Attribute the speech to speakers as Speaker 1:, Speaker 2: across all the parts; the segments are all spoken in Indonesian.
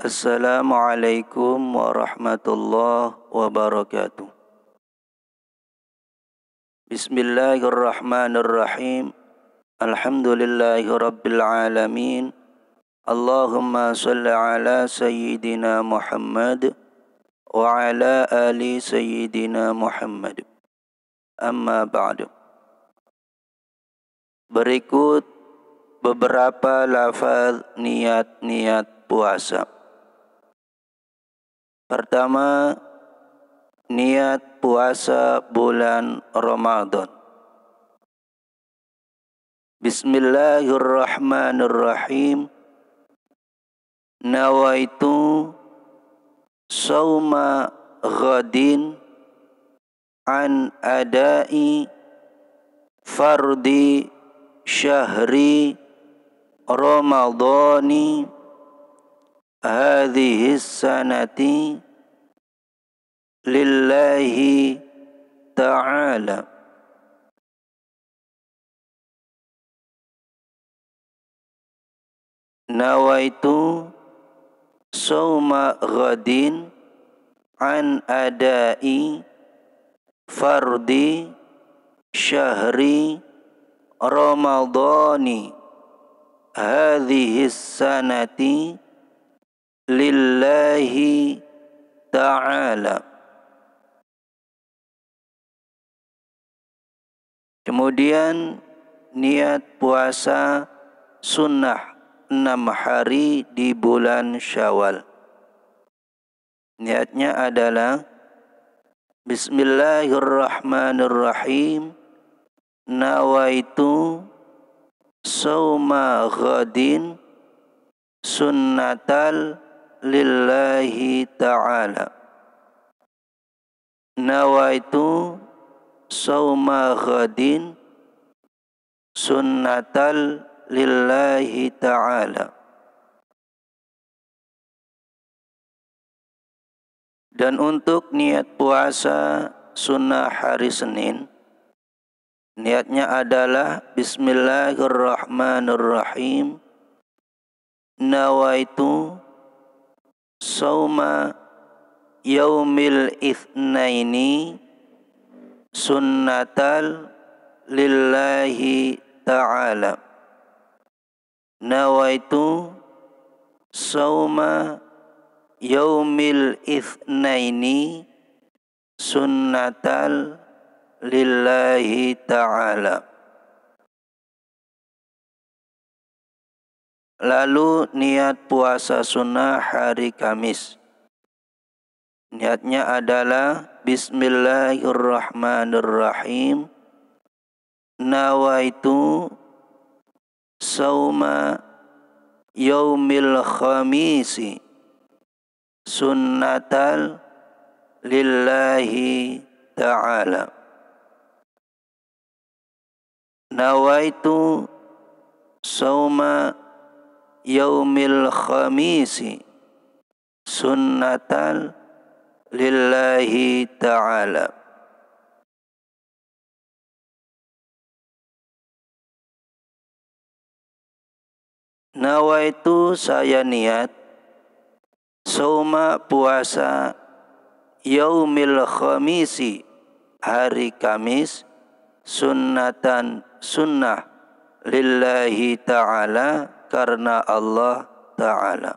Speaker 1: Assalamualaikum warahmatullahi
Speaker 2: wabarakatuh. Bismillahirrahmanirrahim. Alhamdulillahi rabbil alamin. Allahumma salli ala sayyidina Muhammad wa ala ali sayyidina Muhammad. Amma ba'du. Berikut beberapa lafaz niat-niat puasa. Pertama, niat puasa bulan Ramadan. Bismillahirrahmanirrahim. Nawaitu sauma ghadin an adai fardi syahri Ramadhani هذه السنة لله تعالى نويت صوم غد عن أداء فرد شهر رمضان هذه السنه lillahi ta'ala. Kemudian niat puasa sunnah enam hari di bulan syawal. Niatnya adalah Bismillahirrahmanirrahim Nawaitu Sauma ghadin Sunnatal lillahi ta'ala nawaitu sauma ghadin sunnatal lillahi ta'ala
Speaker 1: dan untuk
Speaker 2: niat puasa sunnah hari Senin niatnya adalah bismillahirrahmanirrahim nawaitu sauma yaumil ithnaini sunnatal lillahi ta'ala nawaitu sauma yaumil ithnaini sunnatal lillahi ta'ala
Speaker 1: Lalu
Speaker 2: niat puasa sunnah hari Kamis. Niatnya adalah Bismillahirrahmanirrahim. Nawaitu sauma yaumil khamisi sunnatal lillahi ta'ala. Nawaitu sauma yaumil khamisi sunnatan lillahi ta'ala
Speaker 1: Nawa itu
Speaker 2: saya niat Soma puasa Yaumil khamisi Hari Kamis Sunnatan sunnah Lillahi ta'ala karena Allah Ta'ala.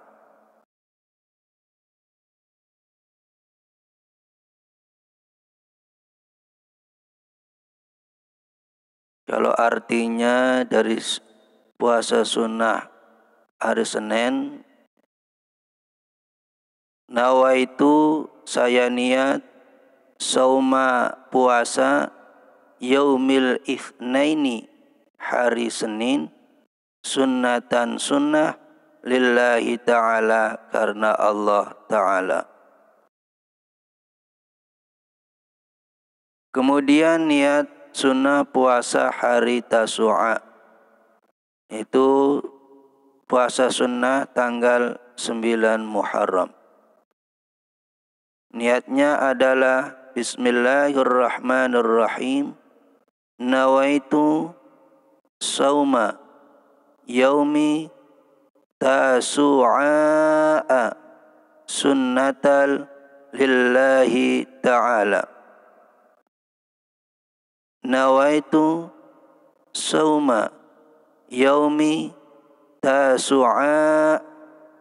Speaker 2: Kalau artinya dari puasa sunnah hari Senin, nawa itu saya niat sauma puasa yaumil ifnaini hari Senin sunnatan sunnah lillahi ta'ala karena Allah ta'ala. Kemudian niat sunnah puasa hari Tasu'a. Itu puasa sunnah tanggal 9 Muharram. Niatnya adalah Bismillahirrahmanirrahim. Nawaitu sauma yaumi tasu'a sunnatal lillahi ta'ala nawaitu sauma yaumi tasu'a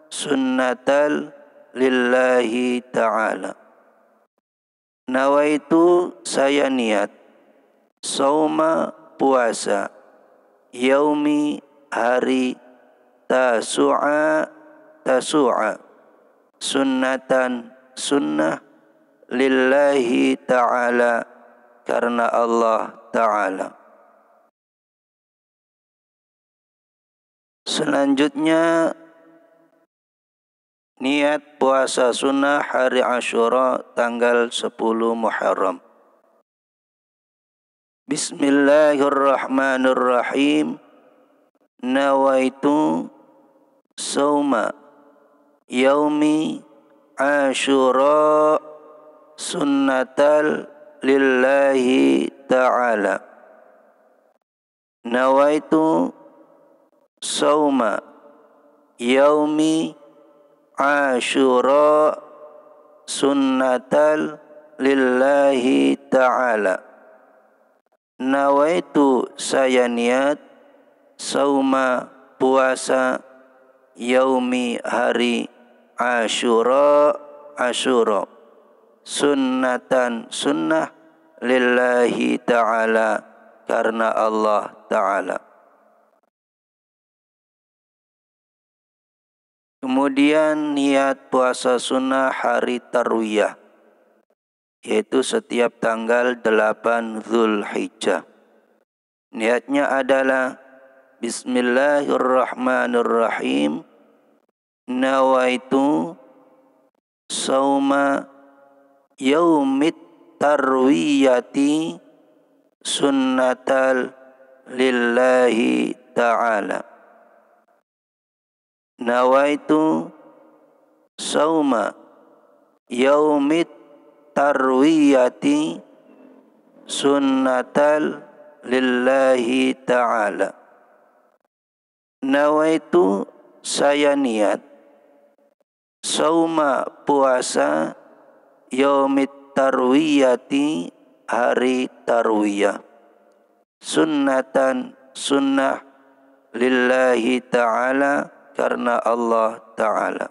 Speaker 2: sunnatal lillahi ta'ala nawaitu saya niat sauma puasa yaumi hari tasu'a tasu'a sunnatan sunnah lillahi ta'ala karena Allah ta'ala
Speaker 1: selanjutnya
Speaker 2: niat puasa sunnah hari Ashura tanggal 10 Muharram Bismillahirrahmanirrahim nawaitu sauma yaumi asyura sunnatal lillahi ta'ala nawaitu sauma yaumi asyura sunnatal lillahi ta'ala nawaitu saya niat sauma puasa yaumi hari asyura asyura sunnatan sunnah lillahi ta'ala karena Allah ta'ala kemudian niat puasa sunnah hari tarwiyah yaitu setiap tanggal 8 Zulhijjah niatnya adalah Bismillahirrahmanirrahim nawaitu sauma yaumit tarwiyati sunnatal lillahi ta'ala nawaitu sauma yaumit tarwiyati sunnatal lillahi ta'ala itu saya niat sauma puasa yomit tarwiyati hari tarwiyah sunnatan sunnah lillahi ta'ala karena Allah ta'ala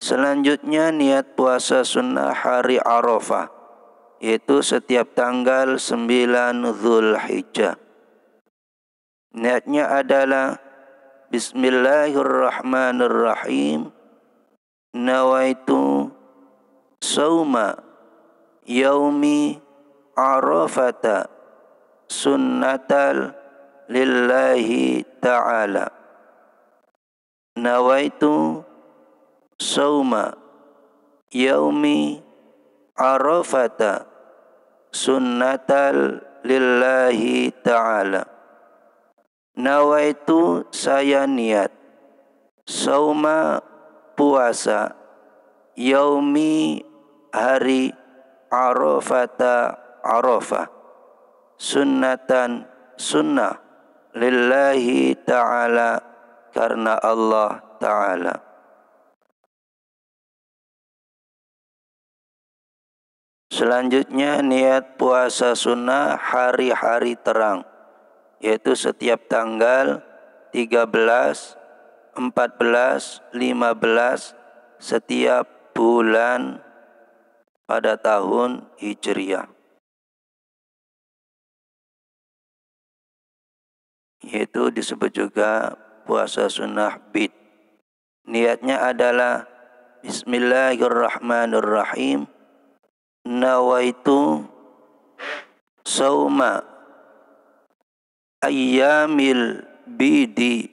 Speaker 2: selanjutnya niat puasa sunnah hari arafah yaitu setiap tanggal 9 Dhul Hijjah Niatnya adalah Bismillahirrahmanirrahim Nawaitu Sawma Yaumi Arafata Sunnatal Lillahi Ta'ala Nawaitu Sawma Yaumi Arafata Sunnatal Lillahi Ta'ala Nawaitu saya niat Sauma puasa Yaumi hari Arafata Arafah Sunnatan sunnah Lillahi ta'ala Karena Allah ta'ala Selanjutnya niat puasa sunnah hari-hari terang yaitu setiap tanggal 13, 14, 15 setiap bulan pada tahun Hijriah.
Speaker 1: Yaitu disebut juga
Speaker 2: puasa sunnah bid. Niatnya adalah Bismillahirrahmanirrahim. Nawaitu sauma ayyamil bidi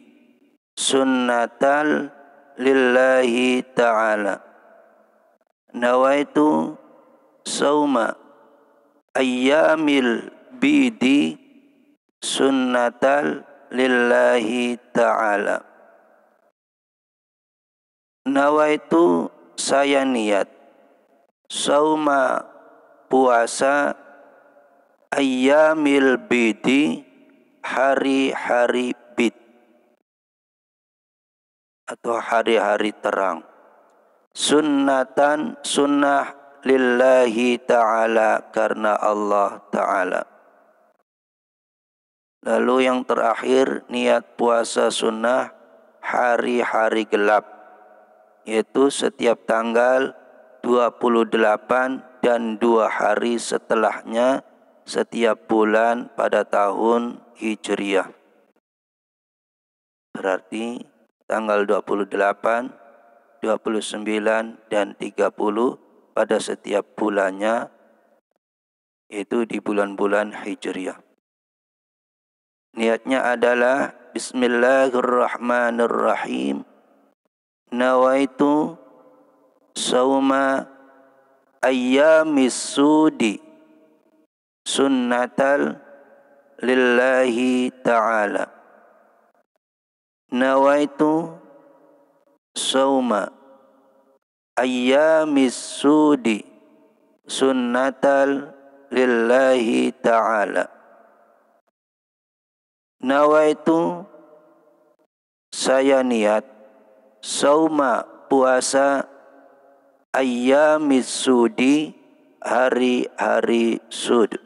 Speaker 2: sunnatal lillahi ta'ala nawaitu sauma ayyamil bidi sunnatal lillahi ta'ala nawaitu saya niat sauma puasa ayyamil bidi hari-hari bid atau hari-hari terang sunnatan sunnah lillahi ta'ala karena Allah ta'ala lalu yang terakhir niat puasa sunnah hari-hari gelap yaitu setiap tanggal 28 dan dua hari setelahnya setiap bulan pada tahun Hijriah. Berarti tanggal 28, 29, dan 30 pada setiap bulannya itu di bulan-bulan Hijriah. Niatnya adalah Bismillahirrahmanirrahim. Nawaitu sauma ayyamis sudi sunnatal lillahi ta'ala nawaitu sauma ayyamis sudi sunnatal lillahi ta'ala nawaitu saya niat sauma puasa ayyamis sudi hari-hari sud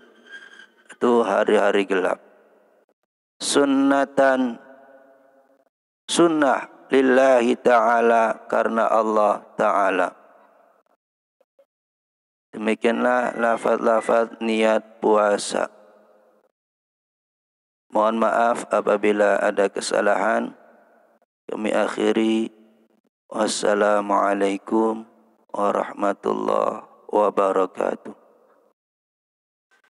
Speaker 2: itu hari-hari gelap. Sunnatan sunnah lillahi ta'ala karena Allah ta'ala. Demikianlah lafaz-lafaz niat puasa. Mohon maaf apabila ada kesalahan. Kami akhiri. Wassalamualaikum warahmatullahi wabarakatuh.